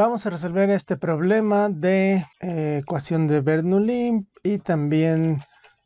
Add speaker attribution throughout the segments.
Speaker 1: Vamos a resolver este problema de eh, ecuación de Bernoulli y también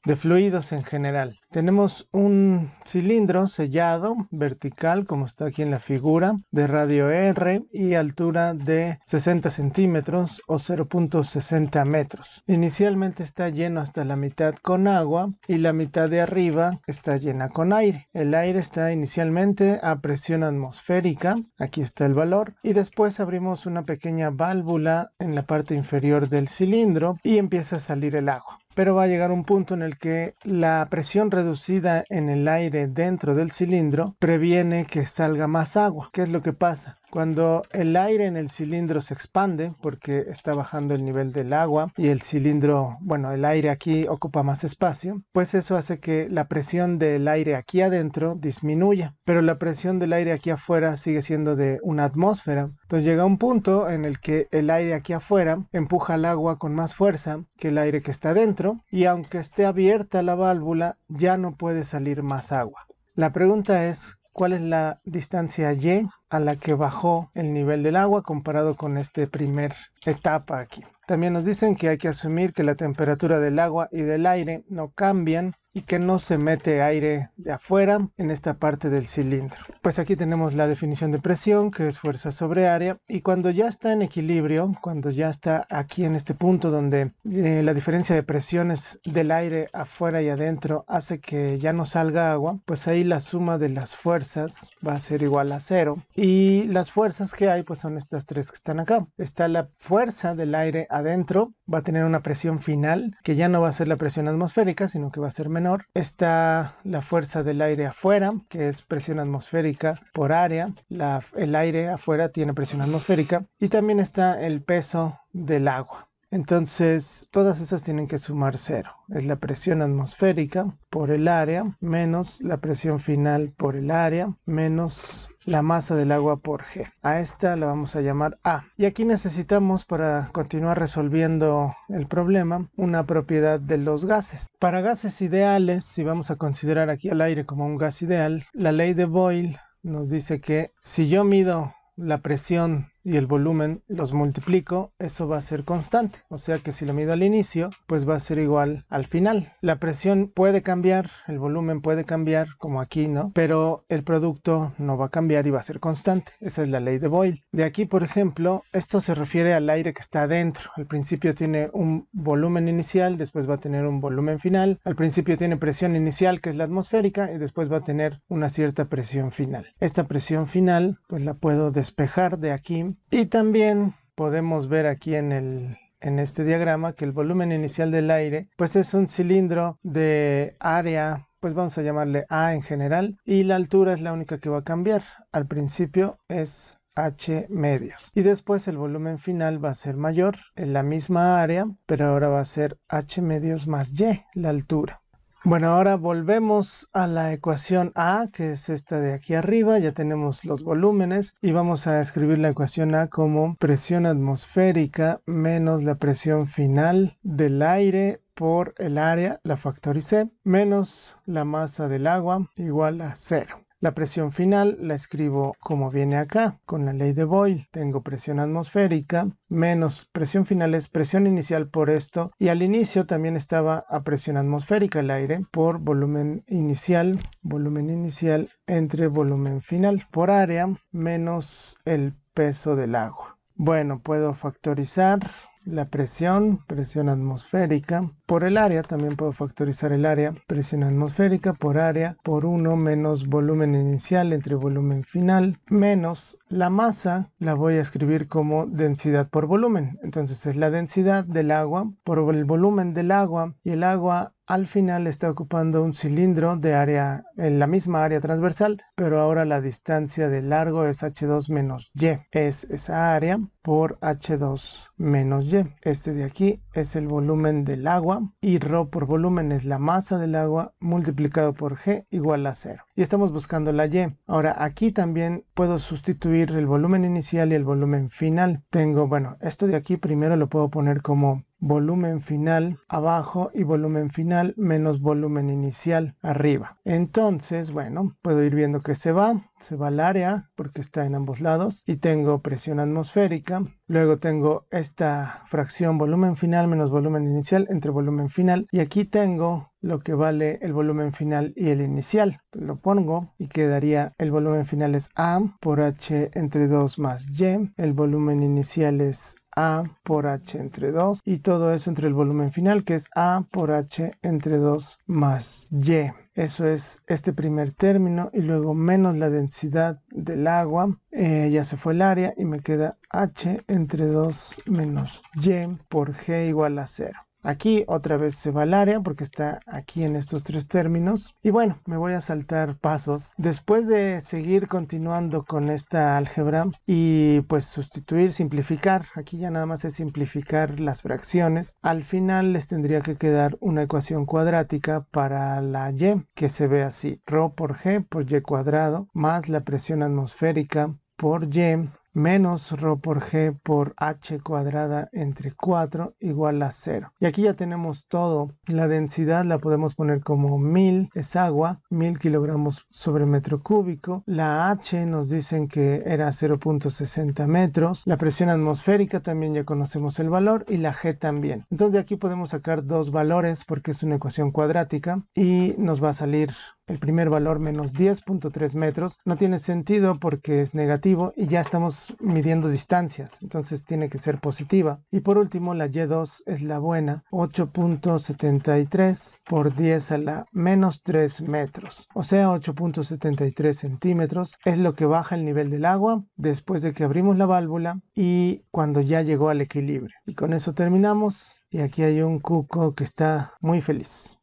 Speaker 1: de fluidos en general. Tenemos un cilindro sellado vertical como está aquí en la figura de radio R y altura de 60 centímetros o 0.60 metros. Inicialmente está lleno hasta la mitad con agua y la mitad de arriba está llena con aire. El aire está inicialmente a presión atmosférica, aquí está el valor, y después abrimos una pequeña válvula en la parte inferior del cilindro y empieza a salir el agua pero va a llegar un punto en el que la presión reducida en el aire dentro del cilindro previene que salga más agua. ¿Qué es lo que pasa? Cuando el aire en el cilindro se expande porque está bajando el nivel del agua y el cilindro, bueno, el aire aquí ocupa más espacio, pues eso hace que la presión del aire aquí adentro disminuya, pero la presión del aire aquí afuera sigue siendo de una atmósfera. Entonces llega un punto en el que el aire aquí afuera empuja el agua con más fuerza que el aire que está dentro y aunque esté abierta la válvula ya no puede salir más agua. La pregunta es, ¿cuál es la distancia y a la que bajó el nivel del agua comparado con esta primer etapa aquí. También nos dicen que hay que asumir que la temperatura del agua y del aire no cambian y que no se mete aire de afuera en esta parte del cilindro. Pues aquí tenemos la definición de presión, que es fuerza sobre área, y cuando ya está en equilibrio, cuando ya está aquí en este punto donde eh, la diferencia de presiones del aire afuera y adentro hace que ya no salga agua, pues ahí la suma de las fuerzas va a ser igual a cero. Y las fuerzas que hay, pues son estas tres que están acá. Está la fuerza del aire adentro, va a tener una presión final, que ya no va a ser la presión atmosférica, sino que va a ser Está la fuerza del aire afuera, que es presión atmosférica por área. La, el aire afuera tiene presión atmosférica. Y también está el peso del agua. Entonces, todas esas tienen que sumar cero. Es la presión atmosférica por el área menos la presión final por el área menos la masa del agua por G. A esta la vamos a llamar A. Y aquí necesitamos para continuar resolviendo el problema una propiedad de los gases. Para gases ideales, si vamos a considerar aquí al aire como un gas ideal, la ley de Boyle nos dice que si yo mido la presión y el volumen los multiplico, eso va a ser constante. O sea que si lo mido al inicio, pues va a ser igual al final. La presión puede cambiar, el volumen puede cambiar, como aquí, ¿no? Pero el producto no va a cambiar y va a ser constante. Esa es la ley de Boyle. De aquí, por ejemplo, esto se refiere al aire que está adentro. Al principio tiene un volumen inicial, después va a tener un volumen final. Al principio tiene presión inicial, que es la atmosférica, y después va a tener una cierta presión final. Esta presión final, pues la puedo despejar de aquí y también podemos ver aquí en este diagrama que el volumen inicial del aire pues es un cilindro de área pues vamos a llamarle A en general y la altura es la única que va a cambiar al principio es H medios y después el volumen final va a ser mayor en la misma área pero ahora va a ser H medios más Y la altura bueno, ahora volvemos a la ecuación A, que es esta de aquí arriba, ya tenemos los volúmenes y vamos a escribir la ecuación A como presión atmosférica menos la presión final del aire por el área, la factorice, menos la masa del agua igual a cero. La presión final la escribo como viene acá, con la ley de Boyle. Tengo presión atmosférica menos presión final es presión inicial por esto y al inicio también estaba a presión atmosférica el aire por volumen inicial, volumen inicial entre volumen final por área menos el peso del agua. Bueno, puedo factorizar la presión, presión atmosférica por el área, también puedo factorizar el área, presión atmosférica por área por 1 menos volumen inicial entre volumen final, menos la masa, la voy a escribir como densidad por volumen. Entonces es la densidad del agua por el volumen del agua y el agua al final está ocupando un cilindro de área en la misma área transversal, pero ahora la distancia de largo es h2 menos y, es esa área por h2 menos y. Este de aquí es el volumen del agua y Rho por volumen es la masa del agua multiplicado por G igual a 0 Y estamos buscando la Y. Ahora aquí también puedo sustituir el volumen inicial y el volumen final. Tengo, bueno, esto de aquí primero lo puedo poner como volumen final abajo y volumen final menos volumen inicial arriba. Entonces, bueno, puedo ir viendo que se va, se va al área porque está en ambos lados y tengo presión atmosférica. Luego tengo esta fracción volumen final menos volumen inicial entre volumen final y aquí tengo lo que vale el volumen final y el inicial. Lo pongo y quedaría el volumen final es A por H entre 2 más Y. El volumen inicial es a por H entre 2 y todo eso entre el volumen final que es A por H entre 2 más Y. Eso es este primer término y luego menos la densidad del agua. Eh, ya se fue el área y me queda H entre 2 menos Y por G igual a 0. Aquí otra vez se va al área porque está aquí en estos tres términos. Y bueno, me voy a saltar pasos. Después de seguir continuando con esta álgebra y pues sustituir, simplificar. Aquí ya nada más es simplificar las fracciones. Al final les tendría que quedar una ecuación cuadrática para la Y que se ve así. Rho por G por Y cuadrado más la presión atmosférica por Y menos ρ por g por h cuadrada entre 4 igual a 0. Y aquí ya tenemos todo. La densidad la podemos poner como 1000, es agua, 1000 kilogramos sobre metro cúbico. La h nos dicen que era 0.60 metros. La presión atmosférica también ya conocemos el valor y la g también. Entonces de aquí podemos sacar dos valores porque es una ecuación cuadrática y nos va a salir el primer valor menos 10.3 metros no tiene sentido porque es negativo y ya estamos midiendo distancias, entonces tiene que ser positiva. Y por último la Y2 es la buena, 8.73 por 10 a la menos 3 metros, o sea 8.73 centímetros es lo que baja el nivel del agua después de que abrimos la válvula y cuando ya llegó al equilibrio. Y con eso terminamos y aquí hay un cuco que está muy feliz.